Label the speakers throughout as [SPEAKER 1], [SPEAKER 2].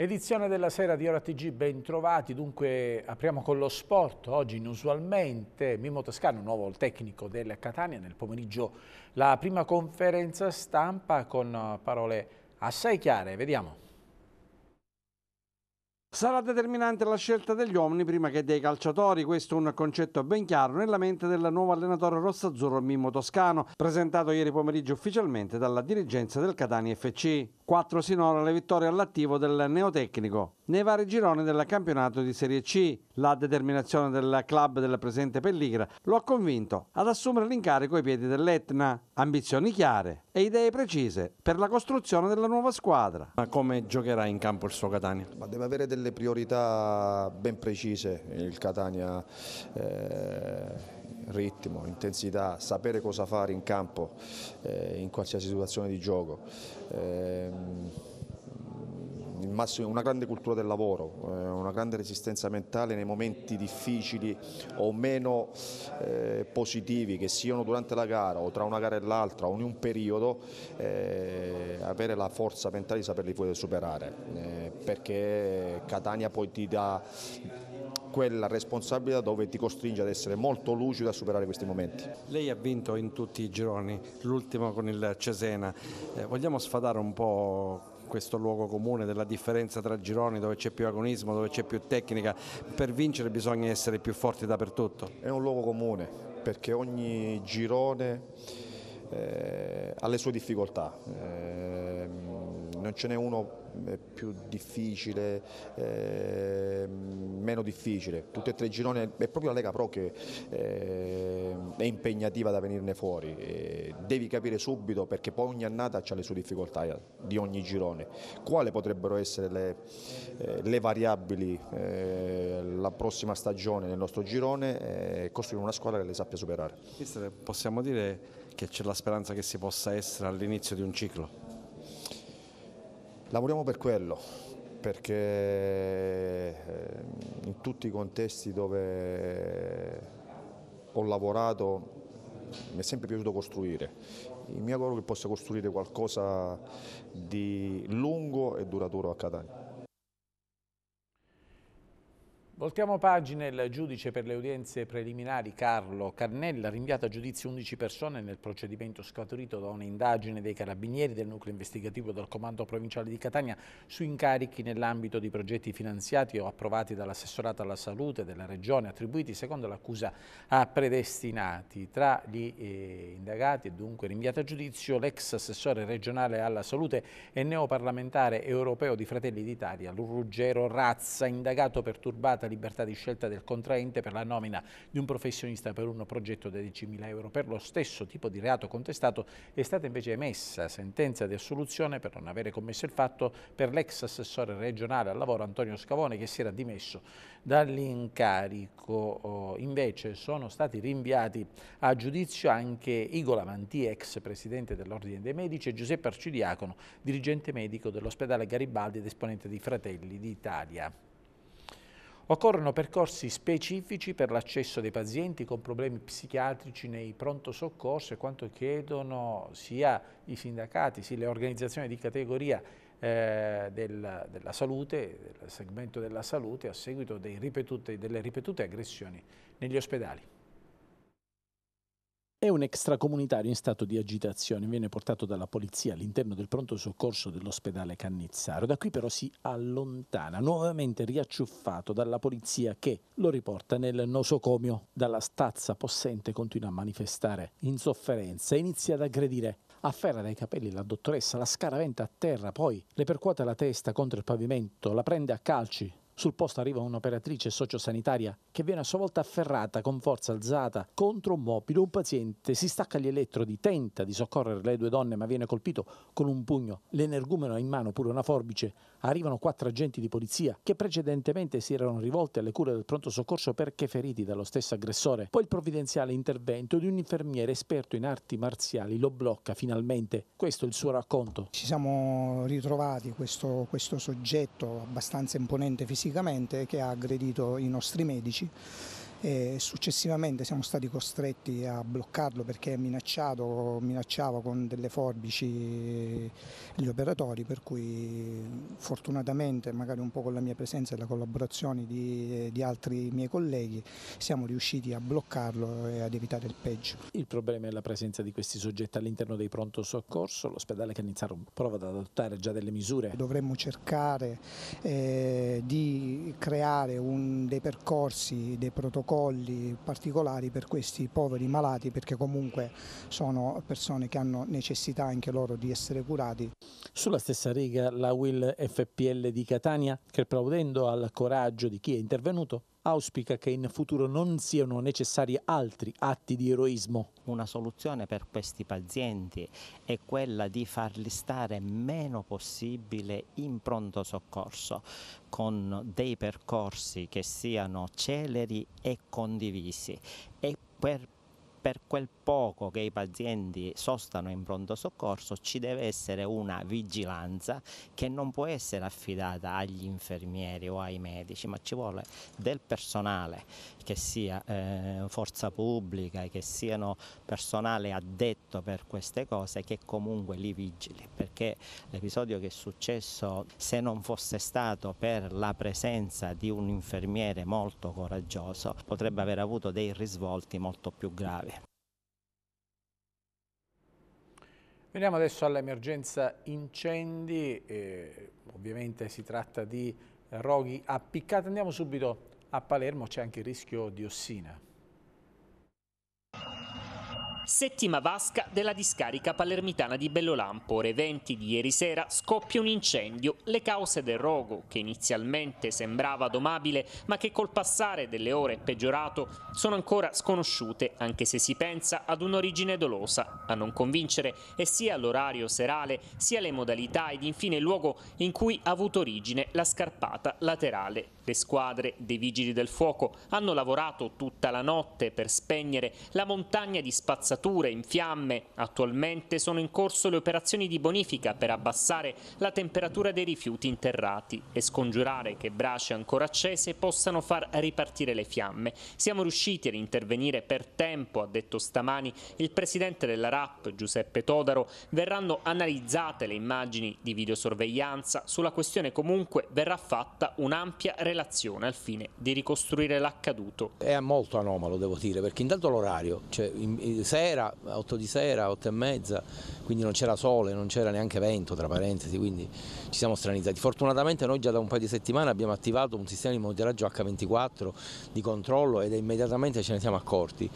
[SPEAKER 1] Edizione della sera di Ora TG, ben dunque apriamo con lo sport, oggi inusualmente Mimmo Toscano, nuovo tecnico del Catania, nel pomeriggio la prima conferenza stampa con parole assai chiare,
[SPEAKER 2] vediamo. Sarà determinante la scelta degli uomini prima che dei calciatori, questo è un concetto ben chiaro nella mente del nuovo allenatore rossazzurro Mimmo Toscano, presentato ieri pomeriggio ufficialmente dalla dirigenza del Catani FC. Quattro sinora le vittorie all'attivo del neotecnico nei vari gironi del campionato di Serie C. La determinazione del club del presente Pelligra lo ha convinto ad assumere l'incarico ai piedi dell'Etna. Ambizioni chiare e idee precise per la costruzione della nuova squadra. Ma come giocherà in campo il suo Catania?
[SPEAKER 3] Ma deve avere delle delle priorità ben precise, il Catania eh, ritmo, intensità, sapere cosa fare in campo eh, in qualsiasi situazione di gioco. Eh, massimo, una grande cultura del lavoro, eh, una grande resistenza mentale nei momenti difficili o meno eh, positivi, che siano durante la gara o tra una gara e l'altra o in un periodo, eh, avere la forza mentale di saperli poi superare, eh, perché Catania poi ti dà quella responsabilità dove ti costringe ad essere molto lucido a superare questi momenti.
[SPEAKER 2] Lei ha vinto in tutti i gironi, l'ultimo con il Cesena. Eh, vogliamo sfadare un po' questo luogo comune della differenza tra gironi dove c'è più agonismo, dove c'è più tecnica. Per vincere bisogna essere più forti dappertutto.
[SPEAKER 3] È un luogo comune perché ogni girone eh, alle sue difficoltà. Eh, non ce n'è uno eh, più difficile, eh, meno difficile. Tutti e tre i gironi è proprio la Lega Pro che eh, è impegnativa da venirne fuori. Eh, devi capire subito perché poi ogni annata ha le sue difficoltà eh, di ogni girone. Quali potrebbero essere le, eh, le variabili la prossima stagione nel nostro girone e costruire una squadra che le sappia superare?
[SPEAKER 2] possiamo dire che c'è la speranza che si possa essere all'inizio di un ciclo? Lavoriamo per quello, perché eh,
[SPEAKER 3] in tutti i contesti dove ho lavorato mi è sempre piaciuto costruire. Mi auguro che possa costruire qualcosa di lungo e duraturo a Catania.
[SPEAKER 1] Voltiamo pagina, il giudice per le udienze preliminari Carlo Carnella ha rinviato a giudizio 11 persone nel procedimento scaturito da un'indagine dei carabinieri del nucleo investigativo del comando provinciale di Catania su incarichi nell'ambito di progetti finanziati o approvati dall'assessorato alla salute della regione attribuiti secondo l'accusa a predestinati. Tra gli eh, indagati è dunque rinviato a giudizio l'ex assessore regionale alla salute e neoparlamentare europeo di Fratelli d'Italia, Ruggero Razza, indagato per turbata libertà di scelta del contraente per la nomina di un professionista per un progetto da 10.000 euro. Per lo stesso tipo di reato contestato è stata invece emessa sentenza di assoluzione per non avere commesso il fatto per l'ex assessore regionale al lavoro Antonio Scavone che si era dimesso dall'incarico. Oh, invece sono stati rinviati a giudizio anche Igola Mantì, ex presidente dell'Ordine dei Medici, e Giuseppe Arcidiacono, dirigente medico dell'ospedale Garibaldi ed esponente di Fratelli d'Italia. Occorrono percorsi specifici per l'accesso dei pazienti con problemi psichiatrici nei pronto soccorso e quanto chiedono sia i sindacati, sia le organizzazioni di categoria eh, della, della, salute, del segmento della salute a seguito ripetute, delle ripetute aggressioni negli ospedali. È un extracomunitario in stato di agitazione, viene portato dalla polizia all'interno del pronto soccorso dell'ospedale Cannizzaro. Da qui però si allontana, nuovamente riacciuffato dalla polizia che lo riporta nel nosocomio. Dalla stazza possente continua a manifestare insofferenza e inizia ad aggredire. Afferra dai capelli la dottoressa, la scaraventa a terra, poi le percuote la testa contro il pavimento, la prende a calci, sul posto arriva un'operatrice sociosanitaria che viene a sua volta afferrata con forza alzata contro un mobile. Un paziente si stacca gli elettrodi, tenta di soccorrere le due donne ma viene colpito con un pugno. L'energumeno ha in mano pure una forbice. Arrivano quattro agenti di polizia che precedentemente si erano rivolti alle cure del pronto soccorso perché feriti dallo stesso aggressore. Poi il provvidenziale intervento di un infermiere esperto in arti marziali lo blocca finalmente. Questo è il suo racconto.
[SPEAKER 4] Ci siamo ritrovati questo, questo soggetto abbastanza imponente fisicamente psicologicamente che ha aggredito i nostri medici e successivamente siamo stati costretti a bloccarlo perché minacciava con delle forbici gli operatori, per cui fortunatamente, magari un po' con la mia presenza e la collaborazione di, di altri miei colleghi, siamo riusciti a bloccarlo e ad evitare il peggio.
[SPEAKER 1] Il problema è la presenza di questi soggetti all'interno dei pronto soccorso, l'ospedale Cannizzaro prova ad adottare già delle misure.
[SPEAKER 4] Dovremmo cercare eh, di creare un, dei percorsi, dei protocolli protocolli particolari per questi poveri malati perché comunque sono persone che hanno necessità anche loro di essere curati.
[SPEAKER 1] Sulla stessa riga la Will FPL di Catania che applaudendo al coraggio di chi è intervenuto auspica che in futuro non siano necessari altri atti di
[SPEAKER 4] eroismo. Una soluzione per questi pazienti è quella di farli stare meno possibile in pronto soccorso, con dei percorsi che siano celeri e condivisi e per, per quel poco che i pazienti sostano in pronto soccorso ci deve essere una vigilanza che non può essere affidata agli infermieri o ai medici, ma ci vuole del personale che sia eh, forza pubblica, che siano personale addetto per queste cose che comunque li vigili, perché l'episodio che è successo se non fosse stato per la presenza di un infermiere molto coraggioso potrebbe aver avuto dei risvolti molto più gravi.
[SPEAKER 1] Veniamo adesso all'emergenza incendi, eh, ovviamente si tratta di roghi appiccati, andiamo subito a Palermo, c'è anche il rischio di ossina.
[SPEAKER 4] Settima vasca della discarica palermitana di Bellolampo. Ore 20 di ieri sera scoppia un incendio. Le cause del rogo, che inizialmente sembrava domabile ma che col passare delle ore è peggiorato, sono ancora sconosciute anche se si pensa ad un'origine dolosa. A non convincere è sia l'orario serale, sia le modalità ed infine il luogo in cui ha avuto origine la scarpata laterale Sette squadre dei Vigili del Fuoco hanno lavorato tutta la notte per spegnere la montagna di spazzature in fiamme. Attualmente sono in corso le operazioni di bonifica per abbassare la temperatura dei rifiuti interrati e scongiurare che braccia ancora accese possano far ripartire le fiamme. Siamo riusciti ad intervenire per tempo, ha detto stamani il presidente della RAP Giuseppe Todaro. Verranno analizzate le immagini di videosorveglianza. Sulla questione comunque verrà fatta un'ampia relazione relazione al fine di ricostruire l'accaduto.
[SPEAKER 5] È molto anomalo devo dire perché intanto l'orario, cioè sera, 8 di sera, 8 e mezza, quindi non c'era sole, non c'era neanche vento tra parentesi, quindi ci siamo stranizzati. Fortunatamente noi già da un paio di settimane abbiamo attivato un sistema di monitoraggio H24 di controllo ed immediatamente ce ne siamo accorti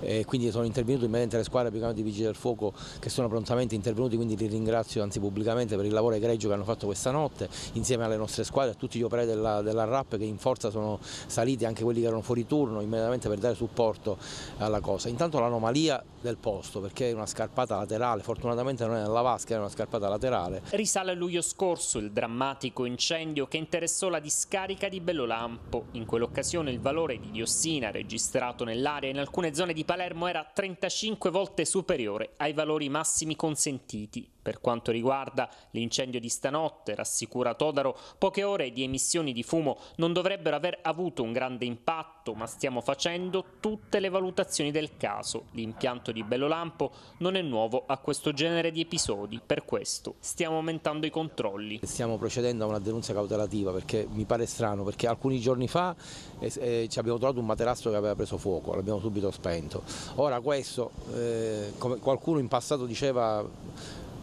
[SPEAKER 5] eh, quindi sono intervenuto immediatamente merito alle squadre di Vigili del Fuoco che sono prontamente intervenuti, quindi li ringrazio anzi pubblicamente per il lavoro egregio che hanno fatto questa notte, insieme alle nostre squadre, a tutti gli operai della, della RAP che in forza sono saliti, anche quelli che erano fuori turno, immediatamente per dare supporto alla cosa. Intanto l'anomalia del posto, perché è una scarpata laterale, fortunatamente non è nella vasca, è una scarpata laterale.
[SPEAKER 4] Risale a luglio scorso il drammatico incendio che interessò la discarica di Bellolampo. In quell'occasione il valore di diossina registrato nell'area in alcune zone di Palermo era 35 volte superiore ai valori massimi consentiti per quanto riguarda l'incendio di stanotte, rassicura Todaro, poche ore di emissioni di fumo non dovrebbero aver avuto un grande impatto, ma stiamo facendo tutte le valutazioni del caso. L'impianto di Bellolampo non è nuovo a questo genere di episodi, per questo stiamo aumentando i controlli.
[SPEAKER 5] Stiamo procedendo a una denuncia cautelativa perché mi pare strano, perché alcuni giorni fa eh, eh ci abbiamo trovato un materasso che aveva preso fuoco, l'abbiamo subito spento. Ora questo, eh, come qualcuno in passato diceva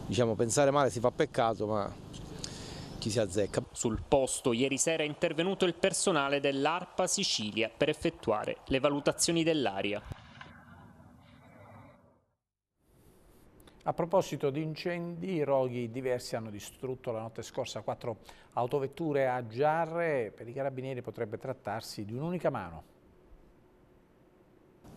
[SPEAKER 5] diciamo, pensare male si fa peccato,
[SPEAKER 4] ma chi si azzecca. Sul posto ieri sera è intervenuto il personale dell'ARPA Sicilia per effettuare le valutazioni dell'aria.
[SPEAKER 1] A proposito di incendi, roghi diversi hanno distrutto la notte scorsa quattro autovetture a giarre. Per i carabinieri potrebbe trattarsi di un'unica mano.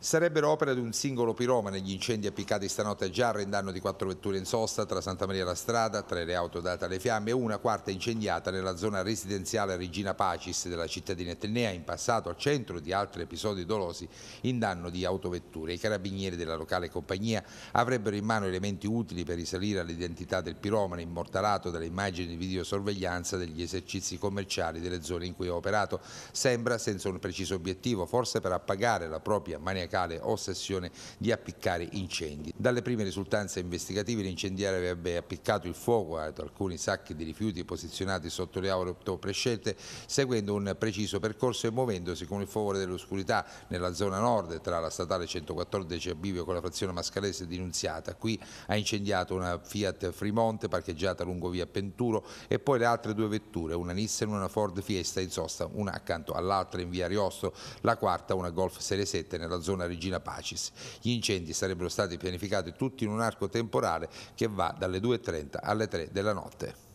[SPEAKER 6] Sarebbero opera di un singolo piromane gli incendi appiccati stanotte a Giarra in danno di quattro vetture in sosta tra Santa Maria la Strada, tra le auto date alle fiamme e una quarta incendiata nella zona residenziale Regina Pacis della cittadina etnea, in passato al centro di altri episodi dolosi in danno di autovetture. I carabinieri della locale compagnia avrebbero in mano elementi utili per risalire all'identità del piromane immortalato dalle immagini di videosorveglianza degli esercizi commerciali delle zone in cui ha operato. Sembra senza un preciso obiettivo, forse per appagare la propria maniacazione maniacale ossessione di appiccare incendi. Dalle prime risultanze investigative l'incendiario avrebbe appiccato il fuoco ad alcuni sacchi di rifiuti posizionati sotto le auto prescelte seguendo un preciso percorso e muovendosi con il favore dell'oscurità nella zona nord tra la statale 114 a Bivio con la frazione mascalese di Nunziata. Qui ha incendiato una Fiat Fremonte parcheggiata lungo via Penturo e poi le altre due vetture, una Nissan e una Ford Fiesta in sosta, una accanto all'altra in via Ariosto, la quarta una Golf Serie 7 nella zona zona Regina Pacis. Gli incendi sarebbero stati pianificati tutti in un arco temporale che va dalle 2.30 alle 3 della notte.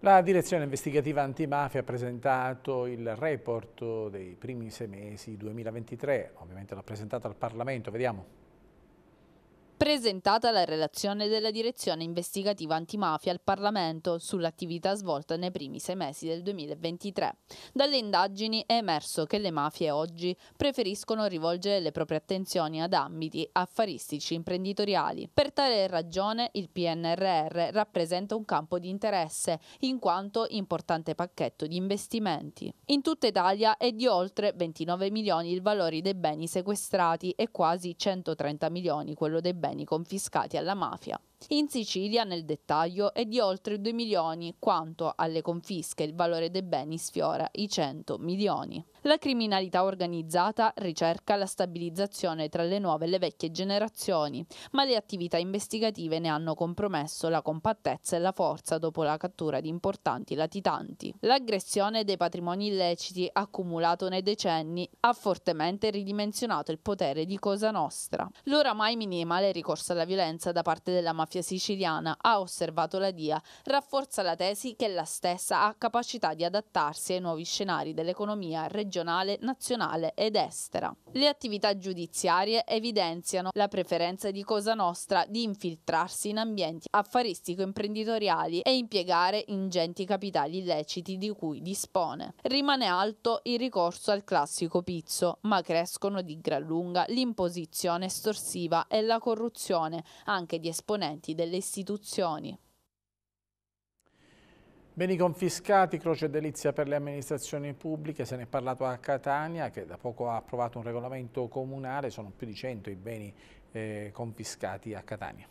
[SPEAKER 1] La direzione investigativa antimafia ha presentato il report dei primi sei mesi 2023, ovviamente l'ha presentato al Parlamento, vediamo
[SPEAKER 7] presentata la relazione della Direzione Investigativa Antimafia al Parlamento sull'attività svolta nei primi sei mesi del 2023. Dalle indagini è emerso che le mafie oggi preferiscono rivolgere le proprie attenzioni ad ambiti affaristici imprenditoriali. Per tale ragione il PNRR rappresenta un campo di interesse in quanto importante pacchetto di investimenti. In tutta Italia è di oltre 29 milioni il valore dei beni sequestrati e quasi 130 milioni quello dei beni beni confiscati alla mafia. In Sicilia nel dettaglio è di oltre 2 milioni, quanto alle confische il valore dei beni sfiora i 100 milioni. La criminalità organizzata ricerca la stabilizzazione tra le nuove e le vecchie generazioni, ma le attività investigative ne hanno compromesso la compattezza e la forza dopo la cattura di importanti latitanti. L'aggressione dei patrimoni illeciti accumulato nei decenni ha fortemente ridimensionato il potere di Cosa Nostra. L'oramai minimale ricorso alla violenza da parte della mafia polizia siciliana ha osservato la DIA rafforza la tesi che la stessa ha capacità di adattarsi ai nuovi scenari dell'economia regionale, nazionale ed estera. Le attività giudiziarie evidenziano la preferenza di Cosa Nostra di infiltrarsi in ambienti affaristico-imprenditoriali e impiegare ingenti capitali illeciti di cui dispone. Rimane alto il ricorso al classico pizzo, ma crescono di gran lunga l'imposizione estorsiva e la corruzione, anche di esponenti docenti, delle istituzioni.
[SPEAKER 1] Beni confiscati, croce edilizia per le amministrazioni pubbliche, se ne è parlato a Catania che da poco ha approvato un regolamento comunale, sono più di 100 i beni eh, confiscati a Catania.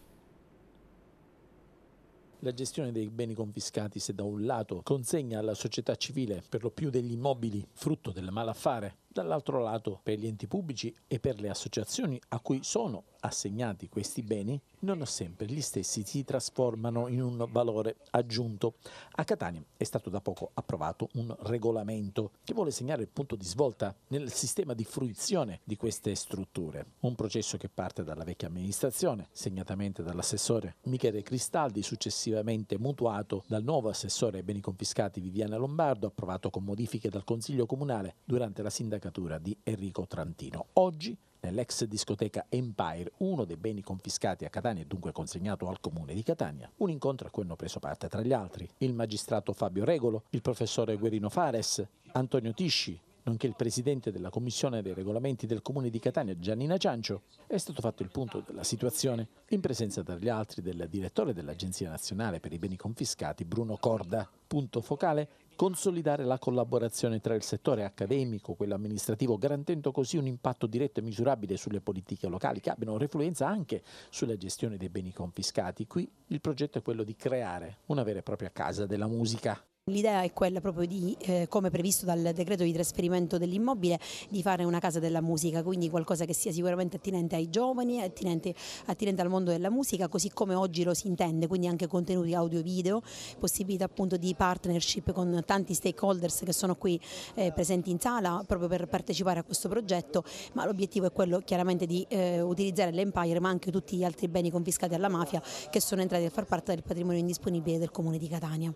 [SPEAKER 1] La gestione dei beni confiscati se da un lato consegna alla società civile per lo più degli immobili frutto del malaffare Dall'altro lato, per gli enti pubblici e per le associazioni a cui sono assegnati questi beni, non sempre gli stessi si trasformano in un valore aggiunto. A Catania è stato da poco approvato un regolamento che vuole segnare il punto di svolta nel sistema di fruizione di queste strutture. Un processo che parte dalla vecchia amministrazione, segnatamente dall'assessore Michele Cristaldi, successivamente mutuato dal nuovo assessore ai beni confiscati Viviana Lombardo, approvato con modifiche dal Consiglio Comunale durante la sindaca avvocatura di Enrico Trantino. Oggi nell'ex discoteca Empire, uno dei beni confiscati a Catania e dunque consegnato al comune di Catania. Un incontro a cui hanno preso parte tra gli altri il magistrato Fabio Regolo, il professore Guerino Fares, Antonio Tisci, nonché il presidente della commissione dei regolamenti del comune di Catania Giannina Ciancio, è stato fatto il punto della situazione in presenza tra gli altri del direttore dell'Agenzia Nazionale per i Beni Confiscati Bruno Corda, punto focale consolidare la collaborazione tra il settore accademico, e quello amministrativo, garantendo così un impatto diretto e misurabile sulle politiche locali che abbiano refluenza anche sulla gestione dei beni confiscati. Qui il progetto è quello di creare una vera e propria casa della musica.
[SPEAKER 8] L'idea è quella proprio di, eh, come previsto dal decreto di trasferimento dell'immobile, di fare una casa della musica, quindi qualcosa che sia sicuramente attinente ai giovani, attinente, attinente al mondo della musica, così come oggi lo si intende, quindi anche contenuti audio-video, possibilità appunto di partnership con tanti stakeholders che sono qui eh, presenti in sala proprio per partecipare a questo progetto, ma l'obiettivo è quello chiaramente di eh, utilizzare l'Empire ma anche tutti gli altri beni confiscati alla mafia che sono entrati a far parte del patrimonio indisponibile del Comune di Catania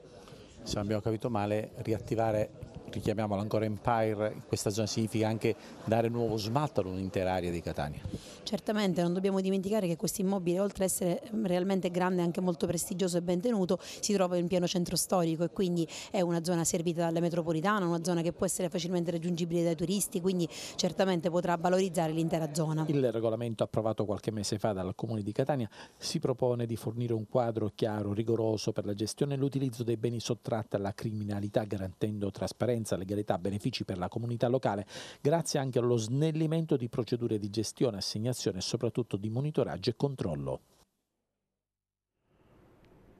[SPEAKER 1] se non abbiamo capito male, riattivare richiamiamola ancora Empire, in questa zona significa anche dare nuovo smalto ad un'intera
[SPEAKER 8] area di Catania. Certamente, non dobbiamo dimenticare che questo immobile, oltre ad essere mm, realmente grande, e anche molto prestigioso e ben tenuto, si trova in pieno centro storico e quindi è una zona servita dalla metropolitana, una zona che può essere facilmente raggiungibile dai turisti, quindi certamente potrà valorizzare l'intera zona.
[SPEAKER 1] Il regolamento approvato qualche mese fa dal Comune di Catania si propone di fornire un quadro chiaro, rigoroso per la gestione e l'utilizzo dei beni sottratti alla criminalità, garantendo trasparenza trasparenza, legalità, benefici per la comunità locale, grazie anche allo snellimento di procedure di gestione, assegnazione e soprattutto di monitoraggio e controllo.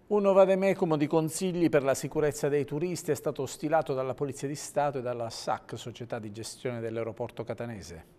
[SPEAKER 1] Un vademecum di consigli per la sicurezza dei turisti è stato stilato dalla Polizia di Stato e dalla SAC, Società di Gestione dell'Aeroporto Catanese.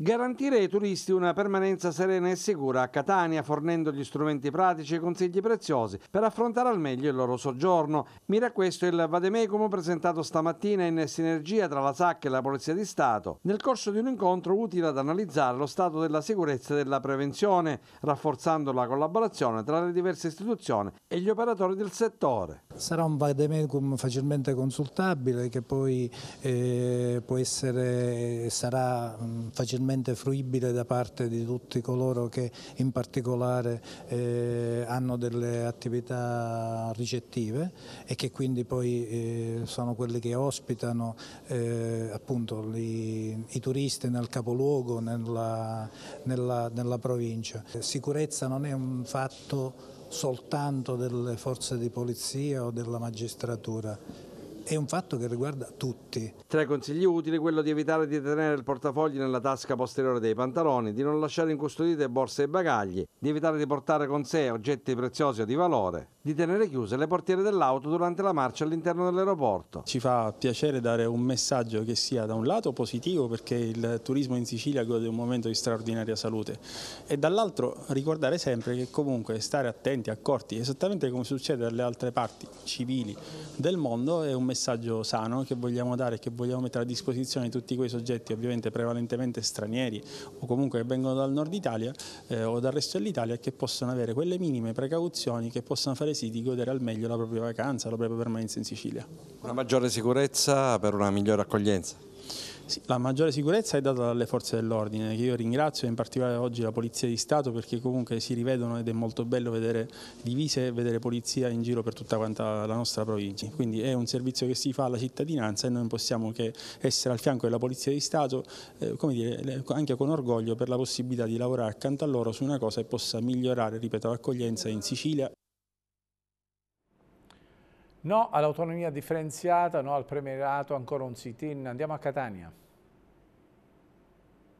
[SPEAKER 2] Garantire ai turisti una permanenza serena e sicura a Catania fornendo gli strumenti pratici e consigli preziosi per affrontare al meglio il loro soggiorno. Mira questo il vademecum presentato stamattina in sinergia tra la SAC e la Polizia di Stato nel corso di un incontro utile ad analizzare lo stato della sicurezza e della prevenzione, rafforzando la collaborazione tra le diverse istituzioni e gli operatori del settore.
[SPEAKER 9] Sarà un vademecum facilmente consultabile che poi eh, può essere, sarà facilmente realmente fruibile da parte di tutti coloro che in particolare eh, hanno delle attività ricettive e che quindi poi eh, sono quelli che ospitano eh, appunto li, i turisti nel capoluogo, nella, nella, nella provincia. Sicurezza non è un fatto soltanto delle forze di polizia o della magistratura, è un fatto che riguarda tutti.
[SPEAKER 2] Tra i consigli utili quello di evitare di tenere il portafogli nella tasca posteriore dei pantaloni, di non lasciare incustodite borse e bagagli, di evitare di portare con sé oggetti preziosi o di valore, di tenere chiuse le portiere dell'auto
[SPEAKER 9] durante la marcia all'interno dell'aeroporto. Ci fa piacere dare un messaggio che sia da un lato positivo perché il turismo in Sicilia gode di un momento di straordinaria salute e dall'altro ricordare sempre che comunque stare attenti, accorti, esattamente come succede dalle altre parti civili del mondo è un messaggio messaggio sano che vogliamo dare e che vogliamo mettere a disposizione di tutti quei soggetti ovviamente prevalentemente stranieri o comunque che vengono dal nord Italia eh, o dal resto dell'Italia che possono avere quelle minime precauzioni che possano fare sì di godere al meglio la propria vacanza, la propria permanenza in Sicilia.
[SPEAKER 2] Una maggiore sicurezza per una migliore accoglienza.
[SPEAKER 9] Sì, la maggiore sicurezza è data dalle forze dell'ordine, che io ringrazio in particolare oggi la Polizia di Stato perché comunque si rivedono ed è molto bello vedere divise e vedere polizia in giro per tutta la nostra provincia. Quindi è un servizio che si fa alla cittadinanza e noi non possiamo che essere al fianco della Polizia di Stato, eh, dire, anche con orgoglio per la possibilità di lavorare accanto a loro su una cosa che possa migliorare, ripeto, l'accoglienza in Sicilia.
[SPEAKER 1] No all'autonomia differenziata, no al premierato, ancora un sit-in. Andiamo a Catania.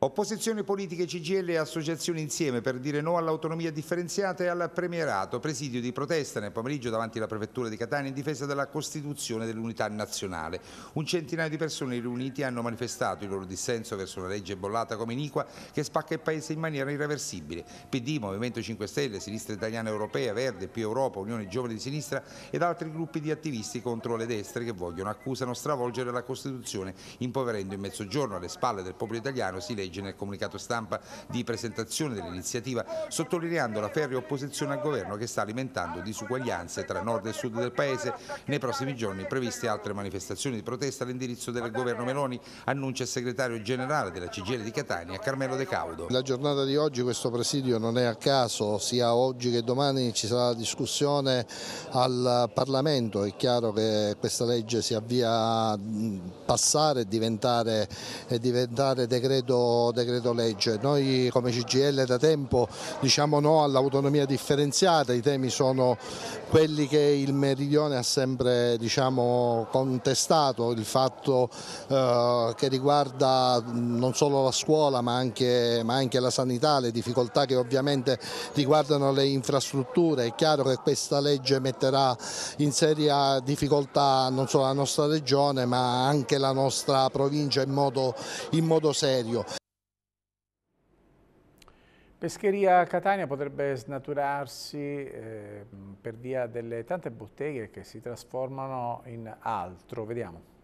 [SPEAKER 6] Opposizione politica, CGL e associazioni insieme per dire no all'autonomia differenziata e al premierato, presidio di protesta nel pomeriggio davanti alla prefettura di Catania in difesa della Costituzione dell'unità nazionale. Un centinaio di persone riunite hanno manifestato il loro dissenso verso una legge bollata come iniqua che spacca il paese in maniera irreversibile. PD, Movimento 5 Stelle, Sinistra Italiana Europea, Verde, Più Europa, Unione Giovani di Sinistra ed altri gruppi di attivisti contro le destre che vogliono, accusano, stravolgere la Costituzione impoverendo il mezzogiorno alle spalle del popolo italiano si legge legge nel comunicato stampa di presentazione dell'iniziativa, sottolineando la ferrea opposizione al governo che sta alimentando disuguaglianze tra nord e sud del Paese. Nei prossimi giorni previste altre manifestazioni di protesta all'indirizzo del governo Meloni, annuncia il segretario generale della CGL di Catania, Carmelo De Caudo.
[SPEAKER 2] La giornata di oggi questo presidio non è a caso, sia oggi che domani ci sarà la discussione al Parlamento, è chiaro che questa legge si avvia a passare e diventare, diventare decreto decreto legge. Noi come CGL da tempo diciamo no all'autonomia differenziata, i temi sono quelli che il Meridione ha sempre diciamo, contestato, il fatto eh, che riguarda non solo la scuola ma anche, ma anche la sanità, le difficoltà che ovviamente riguardano le infrastrutture. È chiaro che questa legge metterà in seria difficoltà non solo la nostra regione ma anche la nostra provincia in modo, in modo serio.
[SPEAKER 1] Pescheria Catania potrebbe snaturarsi eh, per via delle tante botteghe che si trasformano in altro. Vediamo.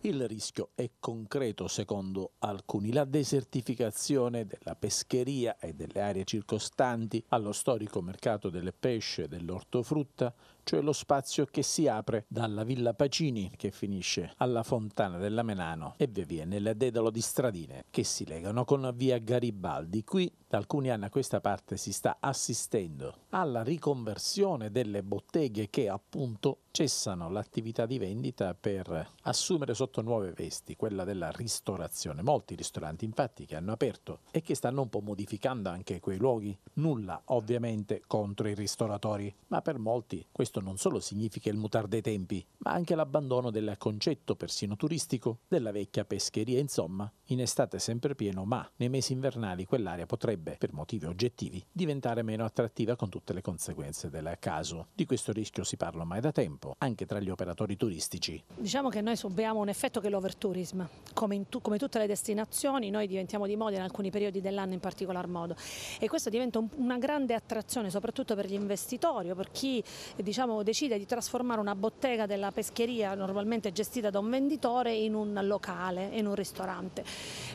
[SPEAKER 1] Il rischio è concreto secondo alcuni. La desertificazione della pescheria e delle aree circostanti allo storico mercato del pesce e dell'ortofrutta cioè lo spazio che si apre dalla Villa Pacini che finisce alla Fontana della Menano e via via nel dedalo di stradine che si legano con via Garibaldi. Qui da alcuni anni a questa parte si sta assistendo alla riconversione delle botteghe che appunto cessano l'attività di vendita per assumere sotto nuove vesti quella della ristorazione. Molti ristoranti infatti che hanno aperto e che stanno un po' modificando anche quei luoghi, nulla ovviamente contro i ristoratori, ma per molti questo questo non solo significa il mutar dei tempi, ma anche l'abbandono del concetto persino turistico della vecchia pescheria, insomma, in estate sempre pieno, ma nei mesi invernali quell'area potrebbe, per motivi oggettivi, diventare meno attrattiva con tutte le conseguenze del caso. Di questo rischio si parla mai da tempo, anche tra gli operatori turistici.
[SPEAKER 8] Diciamo che noi subiamo un effetto che è l'overtourism, come, tu, come, tutte le destinazioni noi diventiamo di moda in alcuni periodi dell'anno in particolar modo e questo diventa un, una grande attrazione soprattutto per gli investitori o per chi eh, diciamo, diciamo, decide di trasformare una bottega della pescheria normalmente gestita da un venditore in un locale, in un ristorante.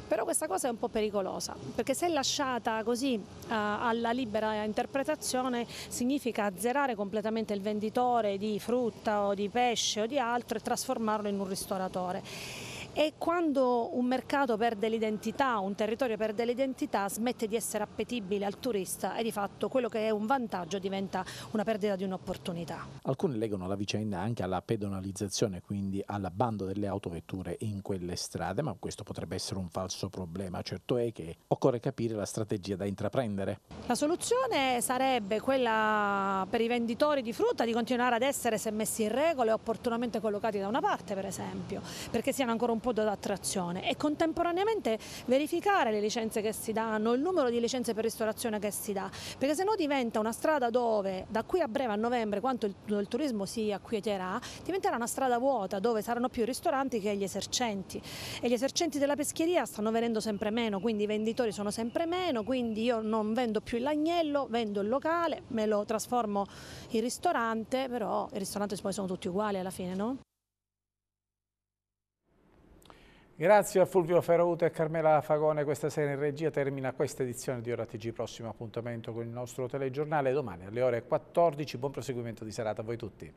[SPEAKER 8] Però questa cosa è un po' pericolosa perché se lasciata così eh, alla libera interpretazione significa azzerare completamente il venditore di frutta o di pesce o di altro e trasformarlo in un ristoratore e quando un mercato perde l'identità, un territorio perde l'identità, smette di essere appetibile al turista e di fatto quello che è un vantaggio diventa una perdita di un'opportunità.
[SPEAKER 1] Alcuni legano la vicenda anche alla pedonalizzazione, quindi all'abbando delle autovetture in quelle strade, ma questo potrebbe essere un falso problema. Certo è che occorre capire la strategia da
[SPEAKER 8] intraprendere. La soluzione sarebbe quella per i venditori di frutta di continuare ad essere, se messi in regola e opportunamente collocati da una parte, per esempio, perché siano ancora un poda d'attrazione e contemporaneamente verificare le licenze che si danno, il numero di licenze per ristorazione che si dà, perché se no diventa una strada dove da qui a breve a novembre, quanto il, il turismo si acquieterà, diventerà una strada vuota dove saranno più i ristoranti che gli esercenti e gli esercenti della pescheria stanno venendo sempre meno, quindi i venditori sono sempre meno, quindi io non vendo più l'agnello, vendo il locale, me lo trasformo in ristorante, però i ristoranti poi sono tutti uguali alla fine, no?
[SPEAKER 1] Grazie a Fulvio Ferraute e Carmela Fagone. Questa sera in regia termina questa edizione di Ora TG. Prossimo appuntamento con il nostro telegiornale domani alle ore 14. Buon proseguimento di serata a voi tutti.